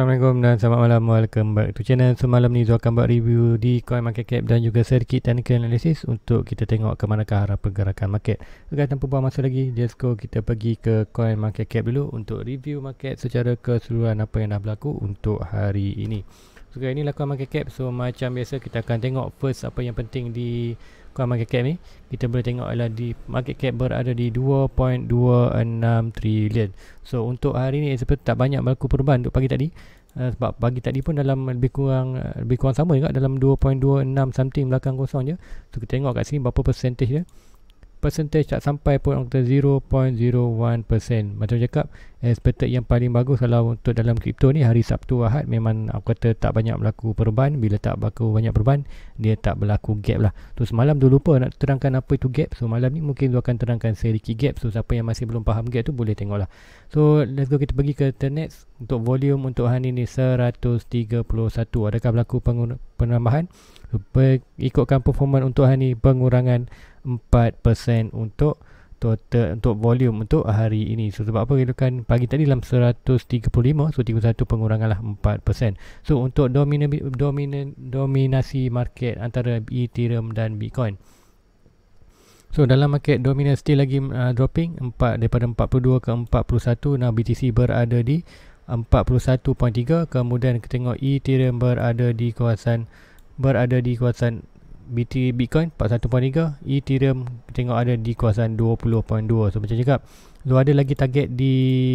Assalamualaikum dan selamat malam Welcome back to channel So malam ni Zul akan buat review di coin market cap Dan juga circuit technical analysis Untuk kita tengok ke mana arah pergerakan market Agar tanpa buang masa lagi Just go kita pergi ke coin market cap dulu Untuk review market secara keseluruhan Apa yang dah berlaku untuk hari ini So ini lakukan market cap So macam biasa kita akan tengok first Apa yang penting di Kuala Market Cap ni kita boleh tengok adalah di market cap berada di 2.26 trilion. So untuk hari ni seperti tak banyak berlaku perubahan untuk pagi tadi. Uh, sebab pagi tadi pun dalam lebih kurang eh, lebih kurang sama juga dalam 2.26 something belakang kosong je. So kita tengok kat sini berapa percentage dia percentage tak sampai pun untuk 0.01% macam cakap expected yang paling bagus kalau untuk dalam kripto ni hari Sabtu Ahad memang aku kata tak banyak berlaku perubahan. bila tak berlaku banyak perubahan, dia tak berlaku gap lah tu semalam tu lupa nak terangkan apa itu gap so malam ni mungkin tu akan terangkan sedikit gap so siapa yang masih belum faham gap tu boleh tengok lah so let's go kita pergi ke internet untuk volume untuk hari ni 131 adakah berlaku penambahan ikutkan performance untuk hari ni pengurangan 4% untuk total untuk volume untuk hari ini. So, sebab apa kita kan pagi tadi dalam 135 so 31 pengurangalah 4%. So untuk domina, domina, dominasi market antara Ethereum dan Bitcoin. So dalam market dominan still lagi uh, dropping 4 daripada 42 ke 41. Nah BTC berada di 41.3 kemudian kita tengok Ethereum berada di kawasan berada di kawasan 41.3 BT Bitcoin 41.3 Ethereum tengok ada di kawasan 20.2 so macam cakap lu ada lagi target di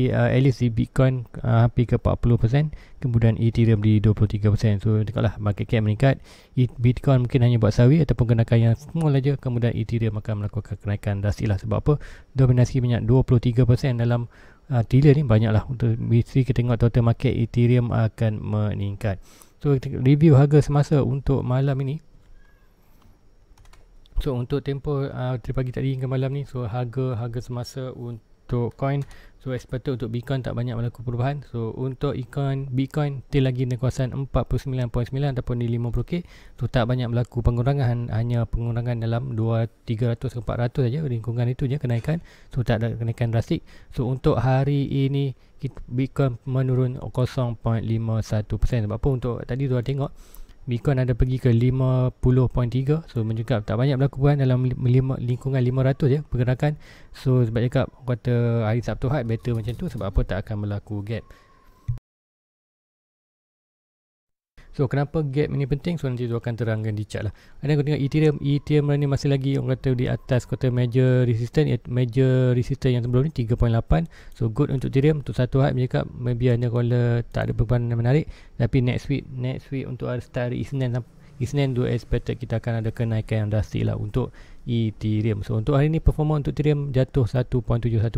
uh, at least di Bitcoin uh, hampir ke 40% kemudian Ethereum di 23% so tengoklah market cap meningkat Bitcoin mungkin hanya buat sawi ataupun kenaikan yang small aja kemudian Ethereum akan melakukan kenaikan dasilah sebab apa dominasi minyak 23% dalam uh, dealer ni banyaklah untuk mesti kita tengok total market Ethereum akan meningkat So review harga semasa untuk malam ini So untuk tempo uh, dari pagi tadi hingga malam ni so harga harga semasa untuk coin so expected untuk Bitcoin tak banyak berlaku perubahan. So untuk Bitcoin Bitcoin still lagi dalam kawasan 49.9 ataupun di 50k. So tak banyak berlaku pengurangan hanya pengurangan dalam 2 300 ke 400 aja lingkungan itu je kenaikan. So tak ada kenaikan drastik. So untuk hari ini Bitcoin menurun 0.51%. Sebab apa untuk tadi tu dah tengok Bitcoin ada pergi ke 50.3 so mencakap tak banyak berlaku kan dalam lima, lingkungan 500 ya pergerakan so sebab cakap kata hari Sabtu Ahad better macam tu sebab apa tak akan berlaku gap So kenapa gap ini penting? So nanti tu akan terangkan di chat lah. Ada aku tengok Ethereum, Ethereum ni masih lagi orang kata di atas kota major resistance, iaitu major resistance yang sebelum ni 3.8. So good untuk Ethereum untuk satu hari mereka maybe hanya kalau tak ada perubahan yang menarik. Tapi next week, next week untuk hari start Isnin Isnin do expected kita akan ada kenaikan yang drastik lah untuk Ethereum. So untuk hari ni performa untuk Ethereum jatuh 1.71%.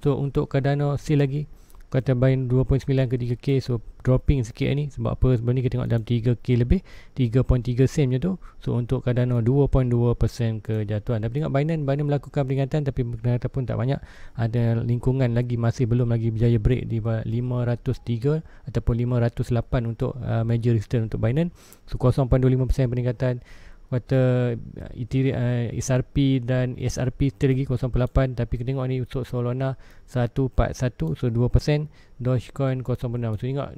So untuk Cardano still lagi kata bain 2.9 ke 3k so dropping sikit lah ni sebab apa sebab ni kita tengok dalam 3k lebih 3.3 sen je tu so untuk Cardano 2.2% ke kejatuhan tapi tengok bainan bainan melakukan peringatan tapi kata pun tak banyak ada lingkungan lagi masih belum lagi berjaya break di 503 ataupun 508 untuk uh, major resistance untuk bainan so 0.25% peningkatan kata Ethereum, uh, SRP dan SRP still lagi 0.8 tapi kita tengok ni untuk Solana 141 so 2% Dogecoin 0.6 so ingat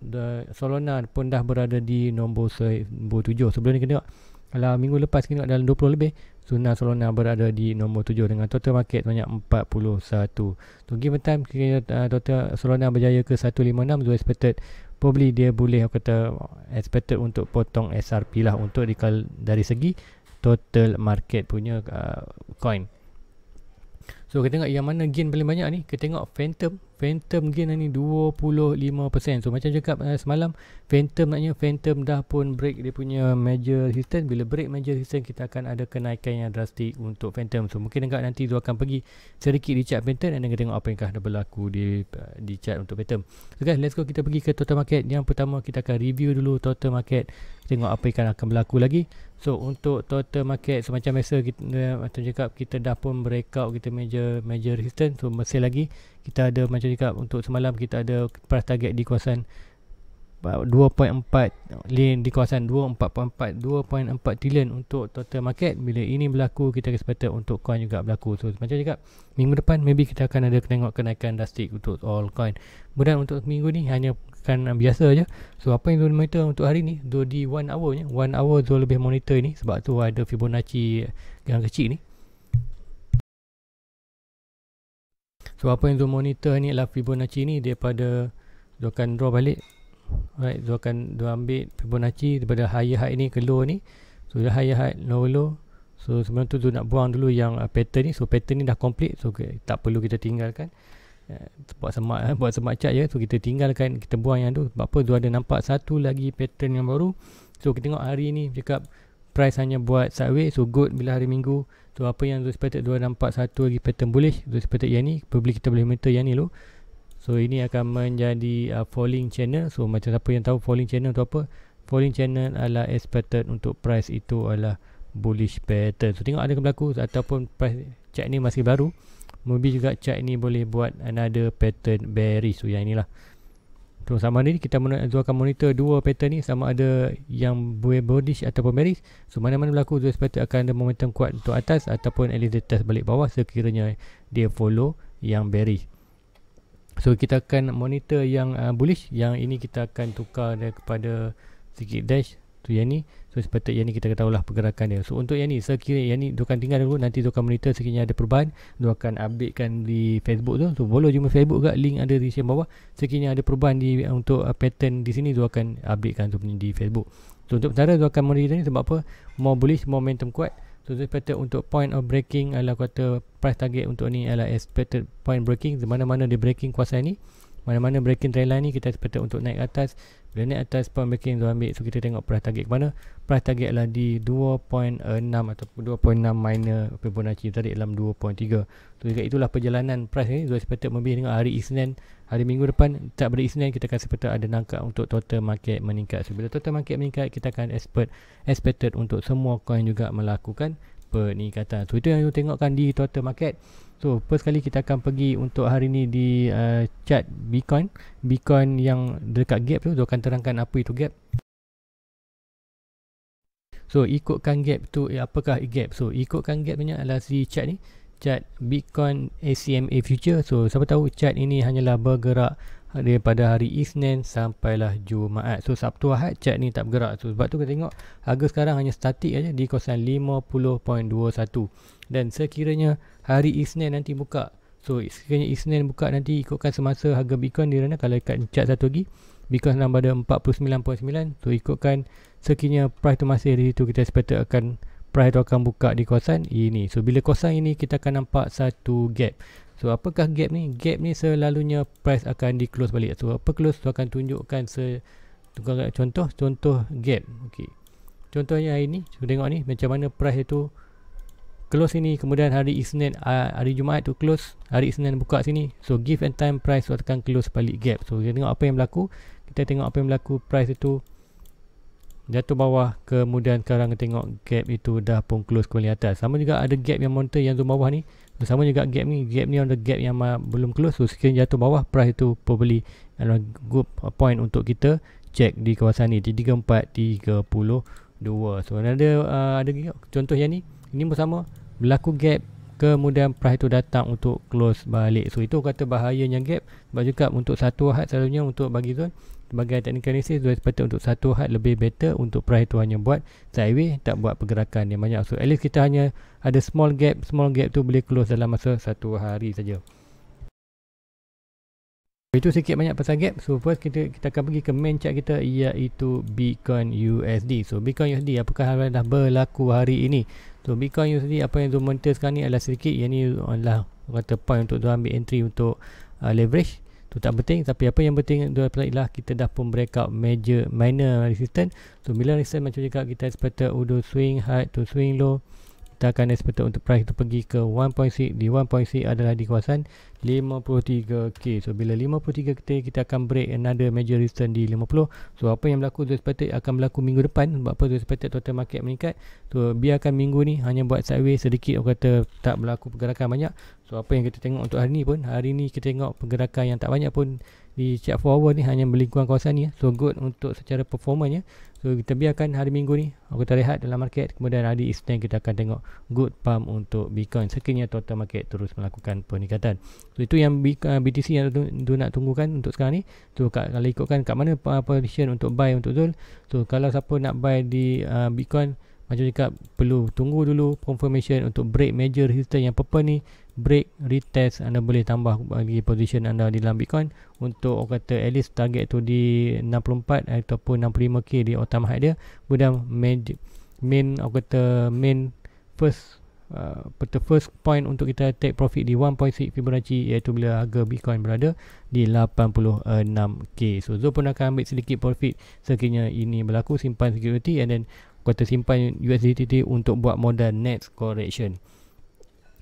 Solana pun dah berada di nombor 7 sebelum ni kita tengok kalau minggu lepas kita tengok dalam 20 lebih Suna Solana berada di nombor 7 dengan total market banyak 41 so give a time kita uh, total Solana berjaya ke 156 so expected probably dia boleh aku kata expected untuk potong SRP lah untuk dari segi total market punya uh, coin So kita tengok yang mana gain paling banyak ni Kita tengok Phantom Phantom gain ni 25% So macam cakap uh, semalam Phantom naknya Phantom dah pun break dia punya major resistance Bila break major resistance Kita akan ada kenaikan yang drastik untuk Phantom So mungkin tengok nanti Zul akan pergi Sedikit di chart Phantom Dan kita tengok apa yang dah berlaku di uh, eh, di chart untuk Phantom So guys let's go kita pergi ke total market Yang pertama kita akan review dulu total market tengok apa yang akan berlaku lagi so untuk total market semacam biasa kita eh, macam cakap kita dah pun breakout kita major major resistance so masih lagi kita ada macam cakap untuk semalam kita ada price target di kawasan 2.4 ah, lin di kawasan 2.44 2.4 trillion untuk total market bila ini berlaku kita akan sepatut untuk coin juga berlaku so macam cakap minggu depan maybe kita akan ada tengok kenaikan drastic untuk all coin kemudian untuk minggu ni hanya akan eh, biasa je so apa yang zone monitor untuk hari ni do di 1 hour je 1 hour zone lebih monitor ni sebab tu ada Fibonacci yang kecil ni so apa yang zone monitor ni adalah Fibonacci ni daripada dia akan draw balik right dia akan dia ambil Fibonacci daripada higher height ni ke low ni so dia higher height low low so sebelum tu tu nak buang dulu yang uh, pattern ni so pattern ni dah complete so okay, tak perlu kita tinggalkan Ya, buat semak eh, buat semak cat ya so kita tinggalkan kita buang yang tu sebab apa tu ada nampak satu lagi pattern yang baru so kita tengok hari ni cakap price hanya buat sideways so good bila hari minggu so apa yang tu expected dua nampak satu lagi pattern bullish, tu expected yang ni probably kita boleh meter yang ni lo so ini akan menjadi uh, falling channel so macam siapa yang tahu falling channel tu apa falling channel adalah expected untuk price itu adalah bullish pattern so tengok ada ke berlaku ataupun price cat ni masih baru maybe juga chart ni boleh buat another pattern bearish so yang inilah tu so, sama ni kita dua akan monitor dua pattern ni sama ada yang bullish ataupun bearish so mana-mana berlaku dua pattern akan ada momentum kuat untuk atas ataupun at least test balik bawah sekiranya dia follow yang bearish so kita akan monitor yang uh, bullish yang ini kita akan tukar kepada sikit dash tu yang ni so sepatutnya yang ni kita ketahulah pergerakan dia so untuk yang ni sekiranya yang ni dia akan tinggal dulu nanti dia akan monitor sekiranya ada perubahan dia akan updatekan di Facebook tu so follow jumpa Facebook juga link ada di sini bawah sekiranya ada perubahan di untuk uh, pattern di sini dia akan updatekan tu di Facebook so untuk sementara dia akan monitor ni sebab apa more bullish momentum kuat So this pattern untuk point of breaking adalah kata price target untuk ni adalah expected point breaking di mana-mana dia breaking kuasa ni mana-mana breaking trend line ni kita expected untuk naik atas dan naik atas pun making zone ambil So kita tengok price target ke mana Price target adalah di 2.6 atau 2.6 minor Fibonacci tadi dalam 2.3 So dekat itulah perjalanan price ni Zone sepatut membeli dengan hari Isnin Hari minggu depan Tak pada Isnin kita akan sepatut ada nangkap Untuk total market meningkat So bila total market meningkat Kita akan expert expected untuk semua coin juga melakukan peningkatan So itu yang you tengokkan di total market So first kali kita akan pergi untuk hari ni di uh, chat Bitcoin Bitcoin yang dekat gap tu, dia akan terangkan apa itu gap So ikutkan gap tu, eh, apakah gap? So ikutkan gap ni adalah si chat ni Chat Bitcoin ACMA Future So siapa tahu chat ini hanyalah bergerak daripada hari Isnin sampailah Jumaat So Sabtu Ahad chat ni tak bergerak So sebab tu kita tengok harga sekarang hanya statik aja di kawasan 50.21 Dan sekiranya hari Isnin nanti buka. So sekiranya Isnin buka nanti ikutkan semasa harga Bitcoin di mana kalau dekat chart satu lagi Bitcoin sedang berada 49.9 so ikutkan sekiranya price tu masih di situ kita expected akan price tu akan buka di kawasan ini. So bila kawasan ini kita akan nampak satu gap. So apakah gap ni? Gap ni selalunya price akan di close balik. So apa close tu akan tunjukkan se contoh contoh gap. Okey. Contohnya hari ni, kita tengok ni macam mana price itu close sini kemudian hari Isnin ah, hari Jumaat tu close hari Isnin buka sini so give and time price akan close balik gap so kita tengok apa yang berlaku kita tengok apa yang berlaku price itu jatuh bawah kemudian sekarang kita tengok gap itu dah pun close kembali atas sama juga ada gap yang monitor yang zoom bawah ni sama juga gap ni gap ni on the gap yang belum close so sekiranya jatuh bawah price itu probably adalah good point untuk kita check di kawasan ni di 34 32 so ada uh, ada contoh yang ni ini pun sama berlaku gap kemudian price itu datang untuk close balik so itu kata bahayanya gap sebab juga untuk satu had selalunya untuk bagi zone sebagai technical analysis dua sepatutnya untuk satu had lebih better untuk price tu hanya buat sideways tak buat pergerakan yang banyak so at least kita hanya ada small gap small gap tu boleh close dalam masa satu hari saja itu sikit banyak pasal gap so first kita kita akan pergi ke main chart kita iaitu Bitcoin USD so Bitcoin USD apakah hal dah berlaku hari ini so Bitcoin USD apa yang zoom enter sekarang ni adalah sedikit yang ni adalah kata point untuk tu ambil entry untuk uh, leverage tu tak penting tapi apa yang penting tu ialah kita dah pun break out major minor resistance so bila resistance macam cakap kita expected udo swing high to swing low kita akan expected untuk price tu pergi ke 1.6 di 1.6 adalah di kawasan 53k so bila 53k kita akan break another major resistance di 50 so apa yang berlaku tu sepatutnya akan berlaku minggu depan sebab apa tu sepatutnya total market meningkat so biarkan minggu ni hanya buat sideways sedikit orang kata tak berlaku pergerakan banyak so apa yang kita tengok untuk hari ni pun hari ni kita tengok pergerakan yang tak banyak pun di chart forward ni hanya berlingkungan kawasan ni ya. so good untuk secara performanya so kita biarkan hari minggu ni orang kata rehat dalam market kemudian hari Isnin kita akan tengok good pump untuk Bitcoin sekiranya total market terus melakukan peningkatan So itu yang BTC uh, yang tu, tu nak tunggukan untuk sekarang ni. Tu so, kat kalau ikutkan kat mana uh, position untuk buy untuk Zul. So kalau siapa nak buy di uh, Bitcoin macam cakap perlu tunggu dulu confirmation untuk break major resistance yang purple ni break retest anda boleh tambah bagi position anda di dalam Bitcoin untuk orang kata at least target tu di 64 ataupun 65k di autumn high dia kemudian main main orang kata main first uh, the first point untuk kita take profit di 1.6 Fibonacci iaitu bila harga Bitcoin berada di 86k. So Zul pun akan ambil sedikit profit sekiranya ini berlaku simpan security and then kata simpan USDT untuk buat modal next correction.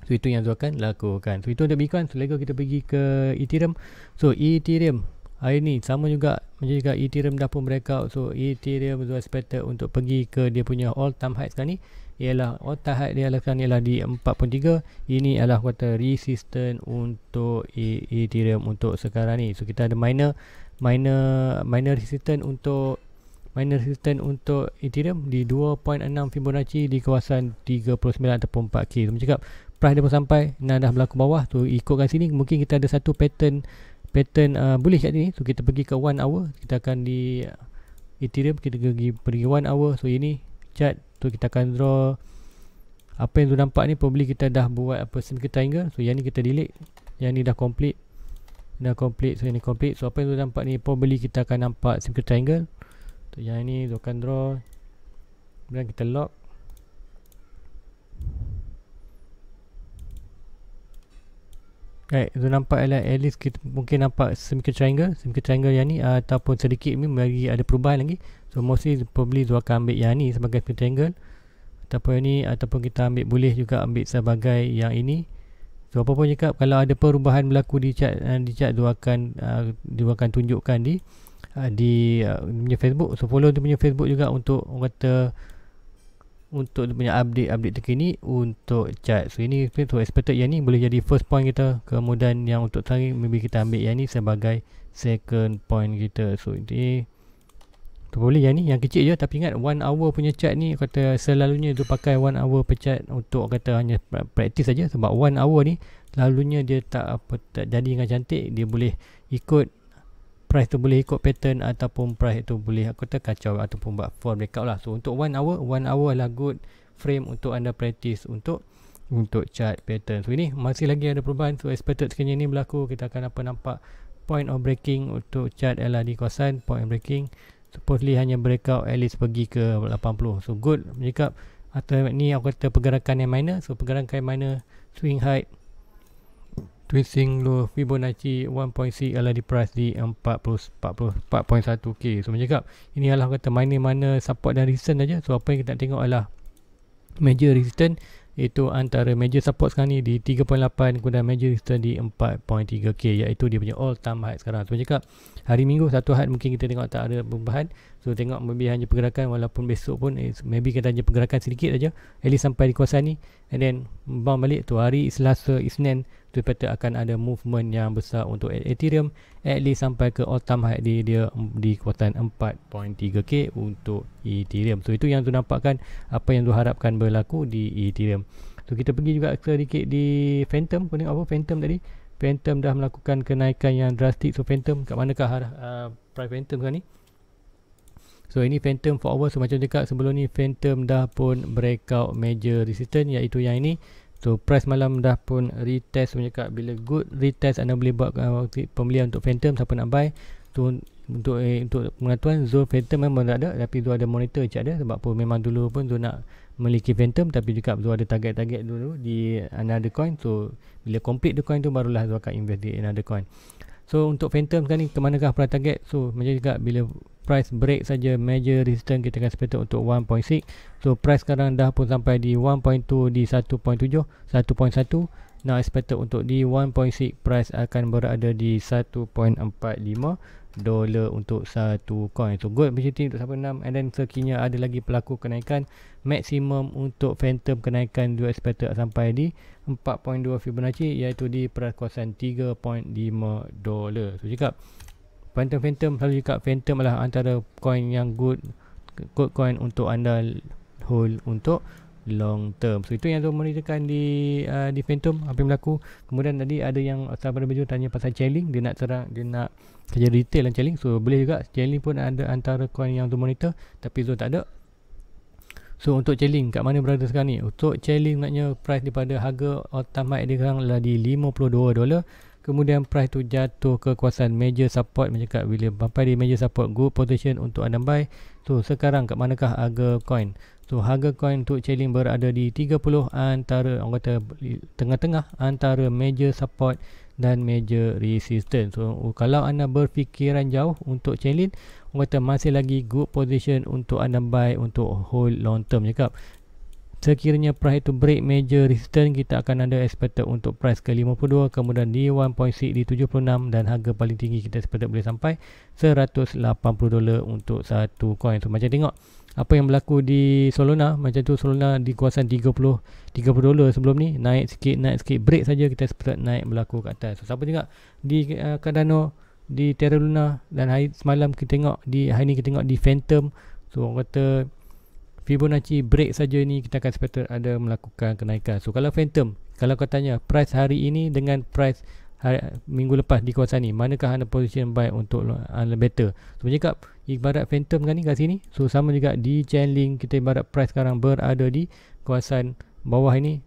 So itu yang Zul akan lakukan. So itu untuk Bitcoin. So kita pergi ke Ethereum. So Ethereum hari ni sama juga menjaga juga Ethereum dah pun breakout so Ethereum tu expected untuk pergi ke dia punya all time high sekarang ni ialah all time high dia sekarang ni ialah di 4.3 ini adalah kuota resistant untuk e, Ethereum untuk sekarang ni so kita ada minor minor minor resistant untuk minor resistant untuk Ethereum di 2.6 Fibonacci di kawasan 39 ataupun 4K so macam cakap price dia pun sampai dan dah berlaku bawah tu ikutkan sini mungkin kita ada satu pattern pattern uh, bullish kat sini so kita pergi ke one hour kita akan di uh, ethereum kita pergi pergi one hour so ini chart tu so, kita akan draw apa yang tu nampak ni probably kita dah buat apa semi triangle so yang ni kita delete yang ni dah complete dah complete so yang ni complete so apa yang tu nampak ni probably kita akan nampak semi triangle so, yang ni tu akan draw kemudian kita lock Okay, so nampak ialah at least kita mungkin nampak semikir triangle semikir triangle yang ni uh, ataupun sedikit ni bagi ada perubahan lagi so mostly probably Zul akan ambil yang ni sebagai semikir triangle ataupun yang ni ataupun kita ambil boleh juga ambil sebagai yang ini so apa pun cakap kalau ada perubahan berlaku di chat uh, di chat Zul akan uh, akan tunjukkan di uh, di uh, punya Facebook so follow dia punya Facebook juga untuk orang kata untuk punya update-update terkini untuk chart. So ini so expected yang ni boleh jadi first point kita. Kemudian yang untuk tadi maybe kita ambil yang ni sebagai second point kita. So ini tu boleh yang ni yang kecil je tapi ingat one hour punya chart ni kata selalunya tu pakai one hour per chart untuk kata hanya practice saja sebab one hour ni lalunya dia tak apa tak jadi dengan cantik dia boleh ikut price tu boleh ikut pattern ataupun price tu boleh aku kata kacau ataupun buat fall breakout lah. So untuk one hour, one hour adalah good frame untuk anda practice untuk untuk chart pattern. So ini masih lagi ada perubahan. So expected sekiranya ini berlaku kita akan apa nampak point of breaking untuk chart adalah di kawasan point of breaking supposedly hanya breakout at least pergi ke 80. So good menyikap atau ni aku kata pergerakan yang minor. So pergerakan yang minor swing height Twisting low Fibonacci 1.6 adalah di price di 44.1k So macam cakap Ini adalah kata mana-mana support dan resistance saja So apa yang kita tengok adalah Major resistance itu antara major support sekarang ni di 3.8 Kemudian major resistance di 4.3k Iaitu dia punya all time high sekarang So cakap hari minggu satu hari mungkin kita tengok tak ada perubahan So tengok maybe hanya pergerakan walaupun besok pun eh, Maybe kita hanya pergerakan sedikit saja At least sampai di kawasan ni And then bang balik tu hari Selasa, Isnin kata akan ada movement yang besar untuk e- Ethereum at least sampai ke all-time high dia, dia di kuatan 4.3k untuk Ethereum. So itu yang tu nampakkan apa yang tu harapkan berlaku di Ethereum. So kita pergi juga sedikit di Phantom pun apa Phantom tadi? Phantom dah melakukan kenaikan yang drastik. So Phantom kat manakah uh, price Phantom sekarang ni? So ini Phantom for hours so, macam dekat sebelum ni Phantom dah pun breakout major resistance iaitu yang ini So price malam dah pun retest punya kak bila good retest anda boleh buat uh, pembelian untuk phantom siapa nak buy tu untuk eh, untuk pengatuan zone phantom memang tak ada tapi zone ada monitor je ada sebab pun memang dulu pun zone nak memiliki phantom tapi juga zone ada target-target dulu di another coin so bila complete the coin tu barulah zone akan invest di another coin So untuk Phantom sekarang ni ke manakah price target? So macam juga bila price break saja major resistance kita akan expect untuk 1.6. So price sekarang dah pun sampai di 1.2 di 1.7, 1.1. Now expect untuk di 1.6 price akan berada di 1.45 dolar untuk satu coin so gold BCT untuk 1.6 and then sekiranya ada lagi pelaku kenaikan maksimum untuk phantom kenaikan US Petrol sampai di 4.2 Fibonacci iaitu di perkosaan 3.5 dolar so cakap phantom phantom selalu cakap phantom adalah antara coin yang good good coin untuk anda hold untuk long term. So itu yang tu monitorkan di uh, di Phantom apa yang berlaku. Kemudian tadi ada yang sahabat baju tanya pasal chailing, dia nak terang dia nak kerja retail dan chailing. So boleh juga chailing pun ada antara coin yang tu monitor tapi Zul tak ada. So untuk chailing kat mana berada sekarang ni? Untuk chailing maknanya price daripada harga ultimate dia sekarang lah di 52 dolar. Kemudian price tu jatuh ke kawasan major support macam kat bila sampai di major support good position untuk anda buy. So sekarang kat manakah harga coin? So harga coin untuk Chainlink berada di 30 antara orang kata tengah-tengah antara major support dan major resistance. So kalau anda berfikiran jauh untuk Chainlink, orang kata masih lagi good position untuk anda buy untuk hold long term cakap. Sekiranya price itu break major resistance, kita akan ada expected untuk price ke 52, kemudian di 1.6 di 76 dan harga paling tinggi kita expected boleh sampai 180 dolar untuk satu coin. So macam tengok, apa yang berlaku di Solana macam tu Solana di kawasan 30 30 dolar sebelum ni naik sikit naik sikit break saja kita sempat naik berlaku ke atas so, siapa tengok di uh, eh, Cardano di Terra Luna dan hari semalam kita tengok di hari ni kita tengok di Phantom so orang kata Fibonacci break saja ni kita akan sempat ada melakukan kenaikan so kalau Phantom kalau kau tanya price hari ini dengan price hari, minggu lepas di kawasan ni manakah anda position baik untuk anda better so cakap ibarat phantom kan ni kat sini so sama juga di channeling kita ibarat price sekarang berada di kawasan bawah ini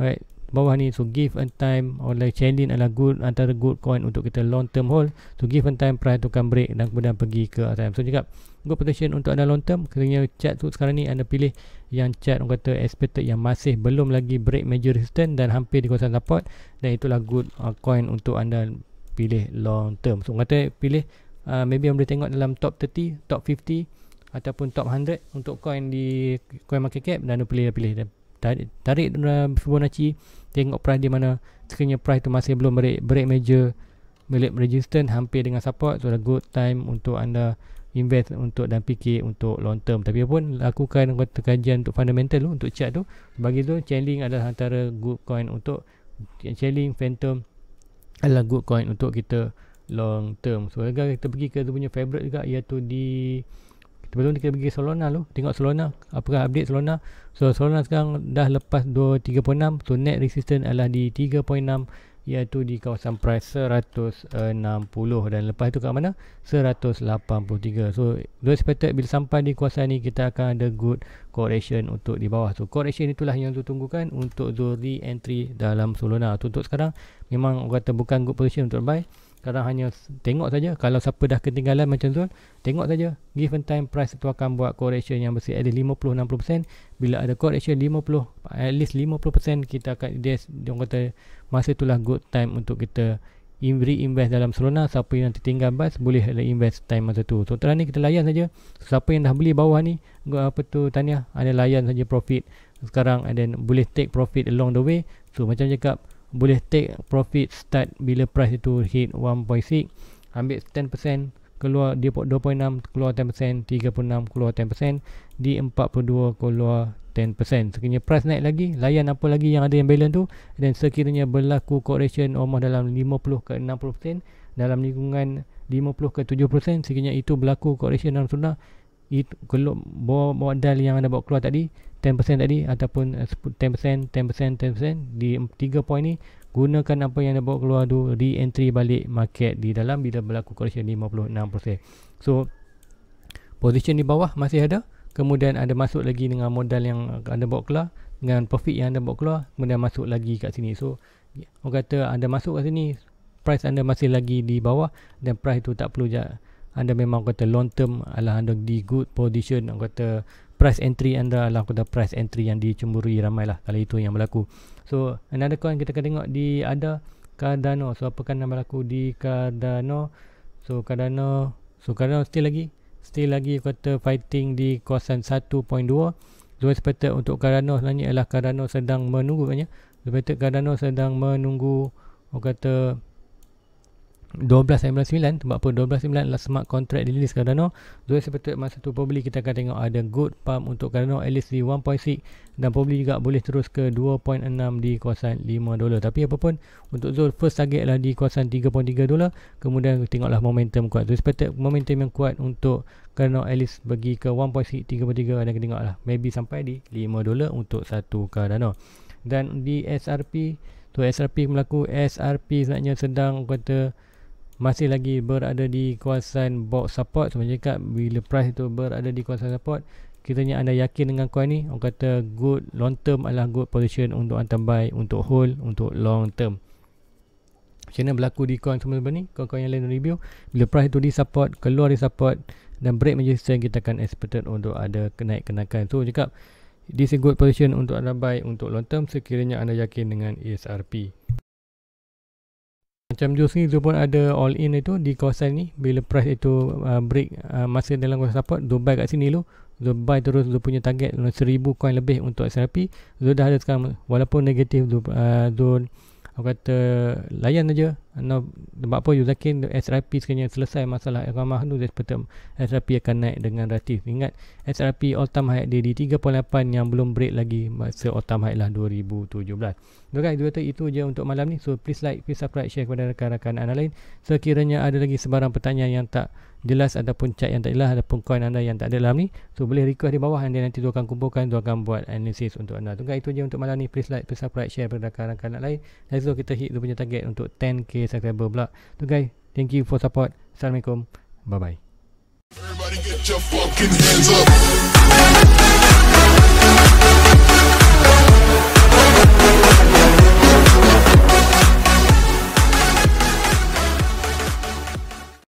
alright bawah ni so give and time oleh Chandin adalah good antara good coin untuk kita long term hold So give and time price tukar break dan kemudian pergi ke time so cakap good position untuk anda long term kerana chart tu sekarang ni anda pilih yang chart orang kata expected yang masih belum lagi break major resistance dan hampir di kawasan support dan itulah good uh, coin untuk anda pilih long term so orang kata pilih uh, maybe anda boleh tengok dalam top 30 top 50 ataupun top 100 untuk coin di coin market cap dan anda pilih-pilih tarik, tarik uh, Fibonacci tengok price dia mana sekiranya price tu masih belum break, break major milik resistance hampir dengan support so adalah good time untuk anda invest untuk dan fikir untuk long term tapi pun lakukan kajian untuk fundamental tu untuk chart tu bagi tu channeling adalah antara good coin untuk channeling phantom adalah good coin untuk kita long term so agar kita pergi ke tu punya favorite juga iaitu di Lepas tu kita pergi Solana tu Tengok apa Apakah update Solana So Solana sekarang dah lepas 2.36 So net resistance adalah di 3.6 Iaitu di kawasan price 160 Dan lepas tu kat mana? 183 So dua expected bila sampai di kuasa ni Kita akan ada good correction untuk di bawah So correction itulah yang tu tunggukan Untuk zone re-entry dalam Solana so, sekarang memang orang kata bukan good position untuk buy kadang hanya tengok saja kalau siapa dah ketinggalan macam tu tengok saja given time price tu akan buat correction yang mesti at least 50 60% bila ada correction 50 at least 50% kita akan dia orang kata masa itulah good time untuk kita invest dalam Solana siapa yang tertinggal bas boleh ada lah invest time masa tu so terang ni kita layan saja siapa yang dah beli bawah ni apa tu tanya ada layan saja profit sekarang ada boleh take profit along the way so macam cakap boleh take profit start bila price itu hit 1.6 ambil 10% keluar dia 2.6 keluar 10% 36 keluar 10% di 42 keluar 10% sekiranya price naik lagi layan apa lagi yang ada yang balance tu dan sekiranya berlaku correction omah dalam 50 ke 60% dalam lingkungan 50 ke 7% sekiranya itu berlaku correction dalam sunnah itu keluar modal yang anda bawa keluar tadi 10% tadi ataupun 10% 10% 10% di 3 point ni gunakan apa yang dah bawa keluar tu re-entry balik market di dalam bila berlaku correction 56% so position di bawah masih ada kemudian ada masuk lagi dengan modal yang anda bawa keluar dengan profit yang anda bawa keluar kemudian masuk lagi kat sini so orang kata anda masuk kat sini price anda masih lagi di bawah dan price tu tak perlu jat. anda memang kata long term adalah anda di good position orang kata price entry anda adalah kepada price entry yang dicemburui ramailah kalau itu yang berlaku. So, another coin kita akan tengok di ada Cardano. So, apakah yang berlaku di Cardano? So, Cardano, so Cardano still lagi still lagi kata fighting di kawasan 1.2. Zone spectre untuk Cardano sebenarnya adalah Cardano sedang menunggu katanya. Zone spectre Cardano sedang menunggu orang kata 1299 sebab apa 1299 adalah smart contract di list Cardano so seperti masa tu probably kita akan tengok ada good pump untuk Cardano at least di 1.6 dan probably juga boleh terus ke 2.6 di kawasan 5 dolar tapi apa pun untuk Zul first target adalah di kawasan 3.3 dolar kemudian tengoklah momentum kuat so seperti momentum yang kuat untuk Cardano at least pergi ke 1.6 3.3 dan kita lah. maybe sampai di 5 dolar untuk satu Cardano dan di SRP So SRP berlaku SRP sebenarnya sedang kata masih lagi berada di kawasan box support sebenarnya kat bila price itu berada di kawasan support kiranya anda yakin dengan coin ni orang kata good long term adalah good position untuk anda buy untuk hold untuk long term macam mana berlaku di coin sebelum ni coin-coin yang lain review bila price itu di support keluar di support dan break menjadi majestic kita akan expected untuk ada kenaik kenaikan. so cakap this is good position untuk anda buy untuk long term sekiranya anda yakin dengan ESRP macam Jules ni dia pun ada all in itu di kawasan ni bila price itu uh, break uh, masa dalam kawasan support dia buy kat sini dulu dia buy terus dia punya target 1000 uh, coin lebih untuk SRP. dia dah ada sekarang walaupun negatif dia, uh, Aku kata layan saja. No, sebab apa you zakin SRP sekiranya selesai masalah iqamah tu dia sepatut SRP akan naik dengan relatif. Ingat SRP all time high dia di 3.8 yang belum break lagi masa all time high lah 2017. So guys, kata itu je untuk malam ni. So please like, please subscribe, share kepada rakan-rakan anda lain. Sekiranya ada lagi sebarang pertanyaan yang tak jelas ataupun cat yang tak jelas ataupun coin anda yang tak ada dalam ni so boleh request di bawah nanti nanti dia akan kumpulkan dia akan buat analysis untuk anda tu kan itu je untuk malam ni please like please subscribe share kepada rakan-rakan lain dan so kita hit dia punya target untuk 10k subscriber pula tu guys thank you for support assalamualaikum bye bye